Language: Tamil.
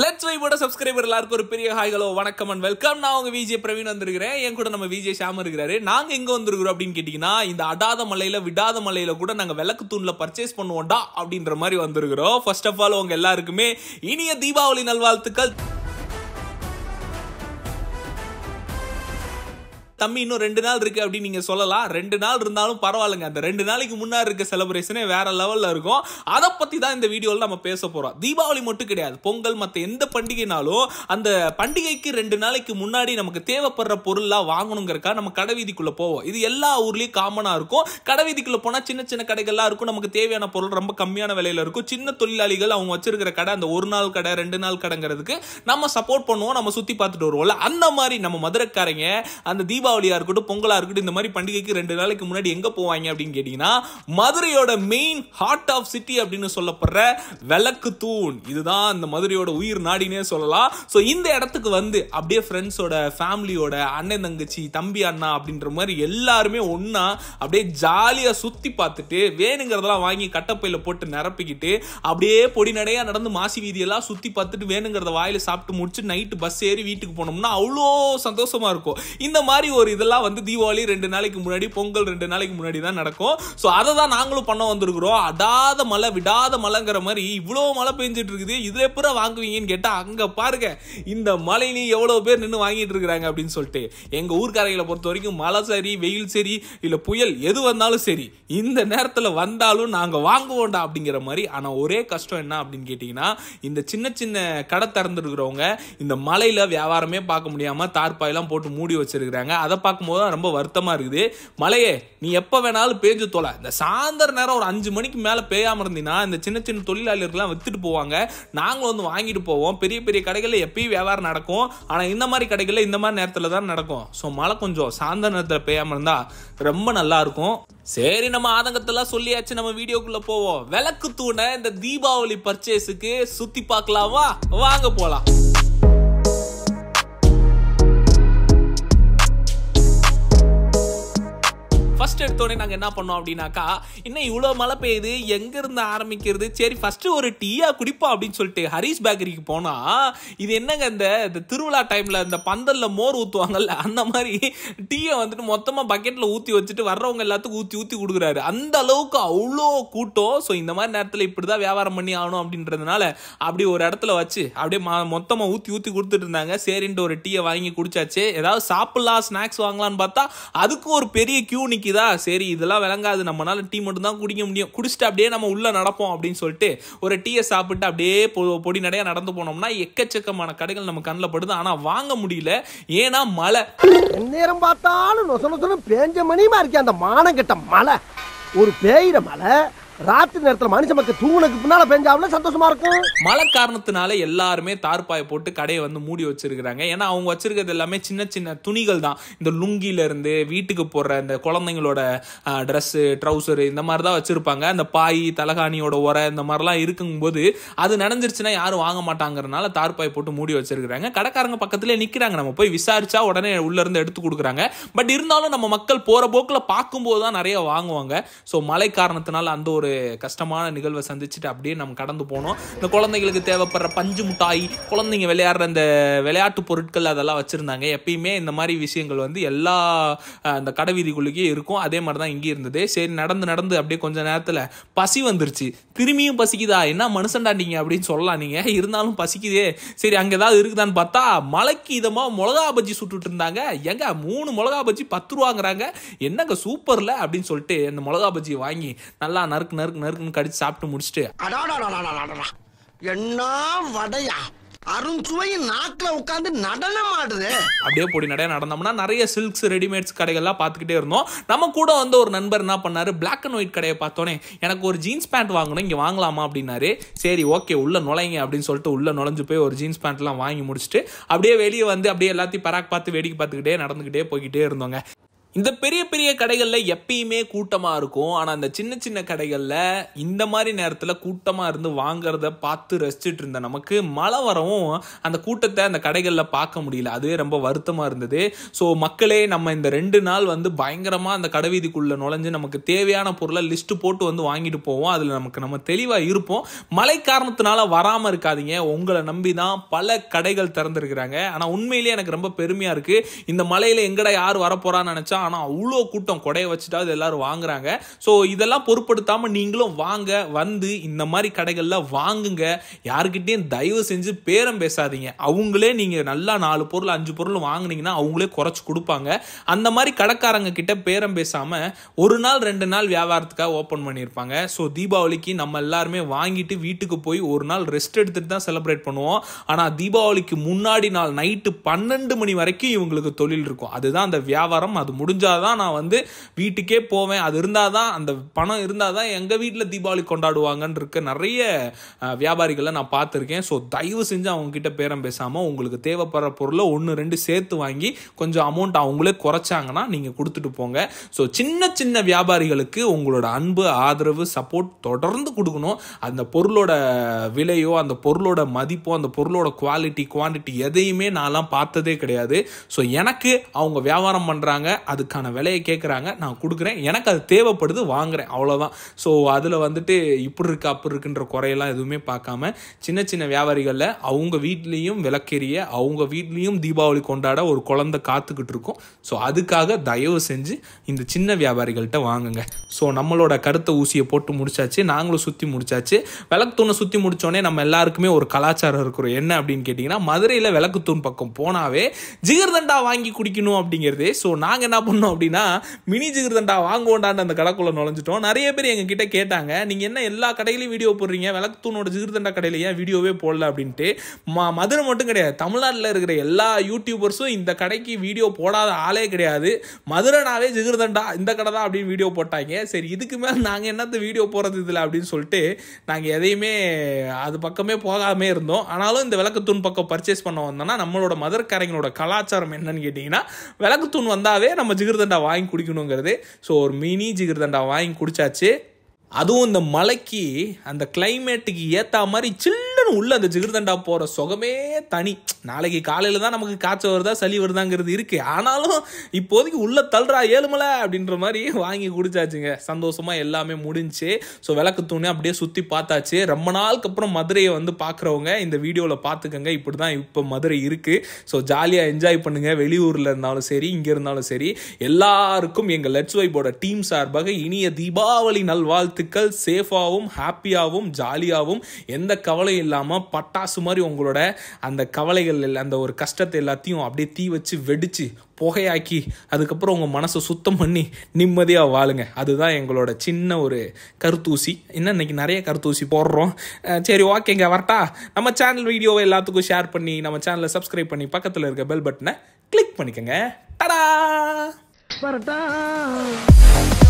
லெட்ஸ் வை வைபோட சப்ஸ்கிரைபர் எல்லாருக்கும் ஒரு பெரிய ஹாய் ஹலோ வணக்கம் அண்ட் வெல்கம் நான் உங்க விஜய் பிரவீன் வந்திருக்கிறேன் என் கூட நம்ம விஜய் ஷாம் இருக்கிறாரு நாங்க எங்க வந்திருக்கிறோம் அப்படின்னு கேட்டீங்கன்னா இந்த அடாத மலையில விடாத மலையில கூட நாங்க விளக்கு தூண்ல பர்ச்சேஸ் பண்ணுவோம்டா அப்படின்ற மாதிரி வந்திருக்கிறோம் ஃபர்ஸ்ட் ஆஃப் ஆல் உங்க எல்லாருக்குமே இனிய தீபாவளி நல்வாழ்த்துக்கள் தம்பி இன்னும் ரெண்டு நாள் இருக்குது அப்படின்னு நீங்கள் சொல்லலாம் ரெண்டு நாள் இருந்தாலும் பரவாயில்லைங்க அந்த ரெண்டு நாளைக்கு முன்னாடி இருக்க செலிப்ரேஷனே வேறு லெவலில் இருக்கும் அதை பற்றி தான் இந்த வீடியோவில் நம்ம பேச போகிறோம் தீபாவளி மட்டும் கிடையாது பொங்கல் மற்ற எந்த பண்டிகைனாலும் அந்த பண்டிகைக்கு ரெண்டு நாளைக்கு முன்னாடி நமக்கு தேவைப்படுற பொருள்லாம் வாங்கணுங்கிறக்கா நம்ம கடைவீதிக்குள்ள போவோம் இது எல்லா ஊர்லேயும் காமனாக இருக்கும் கடைவீதிக்குள்ள போனால் சின்ன சின்ன கடைகள்லாம் இருக்கும் நமக்கு தேவையான பொருள் ரொம்ப கம்மியான விலையில இருக்கும் சின்ன தொழிலாளிகள் அவங்க வச்சிருக்கிற கடை அந்த ஒரு நாள் கடை ரெண்டு நாள் கடைங்கிறதுக்கு நம்ம சப்போர்ட் பண்ணுவோம் நம்ம சுற்றி பார்த்துட்டு வருவோம்ல அந்த மாதிரி நம்ம மதுரைக்காரங்க அந்த தீபாவளி தீபாவளியாக இருக்கட்டும் பொங்கலாக இருக்கட்டும் இந்த மாதிரி பண்டிகைக்கு ரெண்டு நாளைக்கு முன்னாடி எங்கே போவாங்க அப்படின்னு கேட்டிங்கன்னா மதுரையோட மெயின் ஹார்ட் ஆஃப் சிட்டி அப்படின்னு சொல்லப்படுற விளக்கு தூண் இதுதான் இந்த மதுரையோட உயிர் நாடினே சொல்லலாம் ஸோ இந்த இடத்துக்கு வந்து அப்படியே ஃப்ரெண்ட்ஸோட ஃபேமிலியோட அண்ணன் தங்கச்சி தம்பி அண்ணா அப்படின்ற மாதிரி எல்லாருமே ஒன்றா அப்படியே ஜாலியாக சுற்றி பார்த்துட்டு வேணுங்கிறதெல்லாம் வாங்கி கட்டப்பையில் போட்டு நிரப்பிக்கிட்டு அப்படியே பொடி நடையாக நடந்து மாசி வீதியெல்லாம் சுற்றி பார்த்துட்டு வேணுங்கிறத வாயில் சாப்பிட்டு முடிச்சு நைட்டு பஸ் ஏறி வீட்டுக்கு போனோம்னா அவ்வளோ சந்தோஷமாக இருக்கும் இந்த மாதிரி ஒரு ஒரு இதெல்லாம் வந்து தீபாவளி ரெண்டு நாளைக்கு முன்னாடி பொங்கல் ரெண்டு நாளைக்கு முன்னாடி தான் நடக்கும் ஸோ அதை தான் நாங்களும் பண்ண வந்திருக்கிறோம் அடாத மழை விடாத மழைங்கிற மாதிரி இவ்வளோ மழை பெஞ்சிட்டு இருக்குது இதில் எப்பட வாங்குவீங்கன்னு கேட்டால் அங்கே பாருங்க இந்த மழை நீ எவ்வளோ பேர் நின்று வாங்கிட்டு இருக்கிறாங்க அப்படின்னு சொல்லிட்டு எங்கள் ஊர்க்காரங்களை பொறுத்த வரைக்கும் மழை சரி வெயில் சரி இல்லை புயல் எது வந்தாலும் சரி இந்த நேரத்தில் வந்தாலும் நாங்கள் வாங்குவோண்டா அப்படிங்கிற மாதிரி ஆனால் ஒரே கஷ்டம் என்ன அப்படின்னு கேட்டிங்கன்னா இந்த சின்ன சின்ன கடை திறந்துருக்குறவங்க இந்த மலையில் வியாபாரமே பார்க்க முடியாமல் தார்பாயெல்லாம் போட்டு மூடி வச்சிருக்கிறாங்க அதை அதை பார்க்கும்போது தான் ரொம்ப வருத்தமாக இருக்குது மழையே நீ எப்போ வேணாலும் பேஞ்சு தொலை இந்த சாயந்தர நேரம் ஒரு அஞ்சு மணிக்கு மேலே பேயாமல் இருந்தீங்கன்னா இந்த சின்ன சின்ன தொழிலாளர்கள்லாம் விற்றுட்டு போவாங்க நாங்களும் வந்து வாங்கிட்டு போவோம் பெரிய பெரிய கடைகளில் எப்பயும் வியாபாரம் நடக்கும் ஆனால் இந்த மாதிரி கடைகளில் இந்த மாதிரி நேரத்தில் தான் நடக்கும் ஸோ மழை கொஞ்சம் சாயந்தர நேரத்தில் பேயாமல் இருந்தால் ரொம்ப நல்லாயிருக்கும் சரி நம்ம ஆதங்கத்தெல்லாம் சொல்லியாச்சு நம்ம வீடியோக்குள்ள போவோம் விளக்கு தூணை இந்த தீபாவளி பர்ச்சேஸுக்கு சுத்தி பார்க்கலாமா வாங்க போலாம் எடுத்தோடனே நாங்கள் என்ன பண்ணோம் அப்படின்னாக்கா இன்னும் இவ்வளோ மழை பெய்யுது எங்கேருந்து ஆரம்பிக்கிறது சரி ஃபஸ்ட்டு ஒரு டீயா குடிப்போம் அப்படின்னு சொல்லிட்டு ஹரிஷ் பேக்கரிக்கு போனால் இது என்னங்க இந்த திருவிழா டைமில் இந்த பந்தலில் மோர் ஊற்றுவாங்கல்ல அந்த மாதிரி டீயை வந்துட்டு மொத்தமாக பக்கெட்டில் ஊற்றி வச்சுட்டு வர்றவங்க எல்லாத்துக்கும் ஊற்றி ஊற்றி கொடுக்குறாரு அந்த அளவுக்கு அவ்வளோ கூட்டம் ஸோ இந்த மாதிரி நேரத்தில் இப்படி தான் வியாபாரம் பண்ணி ஆகணும் அப்படின்றதுனால அப்படி ஒரு இடத்துல வச்சு அப்படியே மொத்தமாக ஊற்றி ஊற்றி கொடுத்துட்டு இருந்தாங்க சரின்ட்டு ஒரு டீயை வாங்கி குடிச்சாச்சு ஏதாவது சாப்பிட்லாம் ஸ்நாக்ஸ் வாங்கலான்னு பார்த்தா அதுக்கும் ஒரு பெரிய க்யூ நிற்கிதா சரி இதெல்லாம் விளங்காது நம்மளால டீ மட்டும் தான் குடிக்க முடியும் குடிச்சிட்டு அப்படியே நம்ம உள்ளே நடப்போம் அப்படின்னு சொல்லிட்டு ஒரு டீயை சாப்பிட்டு அப்படியே பொடி நடையாக நடந்து போனோம்னா எக்கச்சக்கமான கடைகள் நம்ம கண்ணில் படுது ஆனால் வாங்க முடியல ஏன்னா மழை நேரம் பார்த்தாலும் பேஞ்ச இருக்கே அந்த மானங்கிட்ட மழை ஒரு பேயிற மழை ராத்திரி நேரத்தில் மனுஷ மக்கள் தூங்குனதுக்கு பின்னால பெஞ்சாவில சந்தோஷமா இருக்கும் மழை காரணத்தினால எல்லாருமே தார்பாயை போட்டு கடையை வந்து மூடி வச்சிருக்கிறாங்க ஏன்னா அவங்க வச்சிருக்கிறது எல்லாமே சின்ன சின்ன துணிகள் தான் இந்த லுங்கில இருந்து வீட்டுக்கு போடுற இந்த குழந்தைங்களோட ட்ரெஸ்ஸு ட்ரௌசர் இந்த மாதிரி தான் வச்சிருப்பாங்க அந்த பாய் தலகாணியோட உரை இந்த மாதிரிலாம் இருக்கும்போது அது நனைஞ்சிருச்சுன்னா யாரும் வாங்க மாட்டாங்கிறனால தார்பாய் போட்டு மூடி வச்சிருக்கிறாங்க கடைக்காரங்க பக்கத்துலேயே நிற்கிறாங்க நம்ம போய் விசாரிச்சா உடனே உள்ள இருந்து எடுத்து கொடுக்குறாங்க பட் இருந்தாலும் நம்ம மக்கள் போற போக்கில் பார்க்கும்போது தான் நிறைய வாங்குவாங்க ஸோ மழை காரணத்தினால அந்த ஒரு ஒரு கஷ்டமான நிகழ்வை சந்திச்சுட்டு அப்படியே நம்ம கடந்து போனோம் இந்த குழந்தைங்களுக்கு தேவைப்படுற பஞ்சு முட்டாய் குழந்தைங்க விளையாடுற அந்த விளையாட்டு பொருட்கள் அதெல்லாம் வச்சுருந்தாங்க எப்பயுமே இந்த மாதிரி விஷயங்கள் வந்து எல்லா அந்த கடை வீதிக்குள்ளேயே இருக்கும் அதே மாதிரி தான் இங்கே இருந்தது சரி நடந்து நடந்து அப்படியே கொஞ்சம் நேரத்தில் பசி வந்துருச்சு திரும்பியும் பசிக்குதா என்ன மனுஷன்டாண்டிங்க அப்படின்னு சொல்லலாம் நீங்கள் இருந்தாலும் பசிக்குதே சரி அங்கே ஏதாவது இருக்குதான்னு பார்த்தா மலைக்கு இதமாக மிளகா பஜ்ஜி சுட்டுட்டு இருந்தாங்க எங்க மூணு மிளகா பஜ்ஜி பத்து ரூபாங்கிறாங்க என்னங்க சூப்பரில் அப்படின்னு சொல்லிட்டு அந்த மிளகா பஜ்ஜி வாங்கி நல்லா நறுக்க நறுக்கு நறுக்கு நறுக்குன்னு கடிச்சு சாப்பிட்டு முடிச்சுட்டு என்ன வடையா அருஞ்சுவை நாக்குல உட்காந்து நடனம் ஆடுது அப்படியே பொடி நடைய நடந்தோம்னா நிறைய சில்க்ஸ் ரெடிமேட்ஸ் கடைகள்லாம் பார்த்துக்கிட்டே இருந்தோம் நம்ம கூட வந்து ஒரு நண்பர் என்ன பண்ணாரு பிளாக் அண்ட் ஒயிட் கடையை பார்த்தோன்னே எனக்கு ஒரு ஜீன்ஸ் பேண்ட் வாங்கணும் இங்கே வாங்கலாமா அப்படின்னாரு சரி ஓகே உள்ள நுழைங்க அப்படின்னு சொல்லிட்டு உள்ள நுழைஞ்சு போய் ஒரு ஜீன்ஸ் பேண்ட்லாம் வாங்கி முடிச்சுட்டு அப்படியே வெளியே வந்து அப்படியே எல்லாத்தையும் பராக் பார்த்து வேடிக்கை பார்த்துக்கிட்டே நடந்துக்கிட்டே போய்கிட்டே இருந்தோங்க இந்த பெரிய பெரிய கடைகளில் எப்பயுமே கூட்டமாக இருக்கும் ஆனால் அந்த சின்ன சின்ன கடைகளில் இந்த மாதிரி நேரத்தில் கூட்டமாக இருந்து வாங்கிறத பார்த்து ரசிச்சுட்டு இருந்த நமக்கு மழை வரவும் அந்த கூட்டத்தை அந்த கடைகளில் பார்க்க முடியல அதுவே ரொம்ப வருத்தமாக இருந்தது ஸோ மக்களே நம்ம இந்த ரெண்டு நாள் வந்து பயங்கரமாக அந்த கடைவீதிக்குள்ளே நுழைஞ்சு நமக்கு தேவையான பொருளை லிஸ்ட்டு போட்டு வந்து வாங்கிட்டு போவோம் அதில் நமக்கு நம்ம தெளிவாக இருப்போம் மழை காரணத்தினால வராமல் இருக்காதிங்க உங்களை நம்பி தான் பல கடைகள் திறந்துருக்கிறாங்க ஆனால் உண்மையிலேயே எனக்கு ரொம்ப பெருமையாக இருக்குது இந்த மலையில் எங்கடா யார் வரப்போறான்னு நினச்சா ஆனால் அவ்வளோ கூட்டம் கொடையை அது எல்லோரும் வாங்குறாங்க ஸோ இதெல்லாம் பொருட்படுத்தாமல் நீங்களும் வாங்க வந்து இந்த மாதிரி கடைகளில் வாங்குங்க யாருக்கிட்டேயும் தயவு செஞ்சு பேரம் பேசாதீங்க அவங்களே நீங்கள் நல்லா நாலு பொருள் அஞ்சு பொருள் வாங்கினீங்கன்னா அவங்களே குறைச்சி கொடுப்பாங்க அந்த மாதிரி கடைக்காரங்க கிட்ட பேரம் பேசாமல் ஒரு நாள் ரெண்டு நாள் வியாபாரத்துக்காக ஓப்பன் பண்ணியிருப்பாங்க ஸோ தீபாவளிக்கு நம்ம எல்லாருமே வாங்கிட்டு வீட்டுக்கு போய் ஒரு நாள் ரெஸ்ட் எடுத்துகிட்டு தான் செலிப்ரேட் பண்ணுவோம் ஆனால் தீபாவளிக்கு முன்னாடி நாள் நைட்டு பன்னெண்டு மணி வரைக்கும் இவங்களுக்கு தொழில் இருக்கும் அதுதான் அந்த வியாபாரம் அது முடி முடிஞ்சாதான் நான் வந்து வீட்டுக்கே போவேன் அது இருந்தால் தான் அந்த பணம் இருந்தால் தான் எங்கள் வீட்டில் தீபாவளி கொண்டாடுவாங்கன்னு இருக்க நிறைய வியாபாரிகளை நான் பார்த்துருக்கேன் ஸோ தயவு செஞ்சு அவங்க கிட்ட பேரம் பேசாமல் உங்களுக்கு தேவைப்படுற பொருளை ஒன்று ரெண்டு சேர்த்து வாங்கி கொஞ்சம் அமௌண்ட் அவங்களே குறைச்சாங்கன்னா நீங்கள் கொடுத்துட்டு போங்க ஸோ சின்ன சின்ன வியாபாரிகளுக்கு உங்களோட அன்பு ஆதரவு சப்போர்ட் தொடர்ந்து கொடுக்கணும் அந்த பொருளோட விலையோ அந்த பொருளோட மதிப்போ அந்த பொருளோட குவாலிட்டி குவான்டிட்டி எதையுமே நான்லாம் பார்த்ததே கிடையாது ஸோ எனக்கு அவங்க வியாபாரம் பண்ணுறாங்க அது அதுக்கான விலையை கேட்குறாங்க நான் கொடுக்குறேன் எனக்கு அது தேவைப்படுது வாங்குகிறேன் அவ்வளோதான் ஸோ அதில் வந்துட்டு இப்படி இருக்கு அப்படி இருக்குன்ற குறையெல்லாம் எதுவுமே பார்க்காம சின்ன சின்ன வியாபாரிகளில் அவங்க வீட்லேயும் விளக்கெரிய அவங்க வீட்லேயும் தீபாவளி கொண்டாட ஒரு குழந்தை காத்துக்கிட்டு இருக்கும் ஸோ அதுக்காக தயவு செஞ்சு இந்த சின்ன வியாபாரிகள்கிட்ட வாங்குங்க ஸோ நம்மளோட கருத்தை ஊசியை போட்டு முடிச்சாச்சு நாங்களும் சுற்றி முடிச்சாச்சு தூணை சுற்றி முடித்தோடனே நம்ம எல்லாருக்குமே ஒரு கலாச்சாரம் இருக்கிறோம் என்ன அப்படின்னு கேட்டிங்கன்னா மதுரையில் விளக்குத்தூண் பக்கம் போனாவே ஜிகர்தண்டா வாங்கி குடிக்கணும் அப்படிங்கிறது ஸோ நாங்கள் என்ன பண்ணோம் அப்படின்னா மினி ஜிகிர்தண்டா வாங்குவோண்டான்னு அந்த கடைக்குள்ளே நுழைஞ்சிட்டோம் நிறைய பேர் எங்ககிட்ட கேட்டாங்க நீங்கள் என்ன எல்லா கடையிலையும் வீடியோ போடுறீங்க விளக்குத்தூணோட ஜிகிர்தண்டா கடையில் ஏன் வீடியோவே போடல அப்படின்ட்டு மா மதுரை மட்டும் கிடையாது தமிழ்நாட்டில் இருக்கிற எல்லா யூடியூபர்ஸும் இந்த கடைக்கு வீடியோ போடாத ஆளே கிடையாது மதுரைனாவே ஜிகிர்தண்டா இந்த கடை தான் அப்படின்னு வீடியோ போட்டாங்க சரி இதுக்கு மேலே நாங்கள் என்னத்த வீடியோ போகிறது இதில் அப்படின்னு சொல்லிட்டு நாங்கள் எதையுமே அது பக்கமே போகாமே இருந்தோம் ஆனாலும் இந்த விளக்குத்தூண் பக்கம் பர்ச்சேஸ் பண்ண வந்தோம்னா நம்மளோட மதுரக்காரங்களோட கலாச்சாரம் என்னன்னு கேட்டிங்கன்னா தூண் வந்தாவே நம்ம ஜிகிர்தண்டா வாங்கி குடிக்கணுங்கிறது ஸோ ஒரு மினி ஜிகிர்தண்டா வாங்கி குடிச்சாச்சு அதுவும் இந்த மலைக்கு அந்த கிளைமேட்டுக்கு ஏற்ற மாதிரி சில் டக்குன்னு உள்ள அந்த ஜிகிர்தண்டா போகிற சுகமே தனி நாளைக்கு காலையில் தான் நமக்கு காய்ச்சல் வருதா சளி வருதாங்கிறது இருக்குது ஆனாலும் இப்போதைக்கு உள்ளே தள்ளுறா ஏழுமலை அப்படின்ற மாதிரி வாங்கி குடிச்சாச்சுங்க சந்தோஷமாக எல்லாமே முடிஞ்சு ஸோ விளக்கு தூணி அப்படியே சுற்றி பார்த்தாச்சு ரொம்ப நாளுக்கு அப்புறம் மதுரையை வந்து பார்க்குறவங்க இந்த வீடியோவில் பார்த்துக்கோங்க இப்படி தான் இப்போ மதுரை இருக்குது ஸோ ஜாலியாக என்ஜாய் பண்ணுங்கள் வெளியூரில் இருந்தாலும் சரி இங்கே இருந்தாலும் சரி எல்லாருக்கும் எங்கள் லெட்ஸ் வைப்போட டீம் சார்பாக இனிய தீபாவளி நல்வாழ்த்துக்கள் சேஃபாகவும் ஹாப்பியாகவும் ஜாலியாகவும் எந்த கவலையும் இல்லாமல் பட்டாசு மாதிரி உங்களோட அந்த கவலைகள் அந்த ஒரு கஷ்டத்தை எல்லாத்தையும் அப்படியே தீ வச்சு வெடித்து புகையாக்கி அதுக்கப்புறம் உங்கள் மனசை சுத்தம் பண்ணி நிம்மதியாக வாழுங்க அதுதான் எங்களோட சின்ன ஒரு கருத்தூசி இன்னும் இன்னைக்கு நிறைய கருத்தூசி போடுறோம் சரி ஓகேங்க வரட்டா நம்ம சேனல் வீடியோவை எல்லாத்துக்கும் ஷேர் பண்ணி நம்ம சேனலை சப்ஸ்கிரைப் பண்ணி பக்கத்தில் இருக்க பெல் பட்டனை கிளிக் பண்ணிக்கோங்க டடா வரட்டா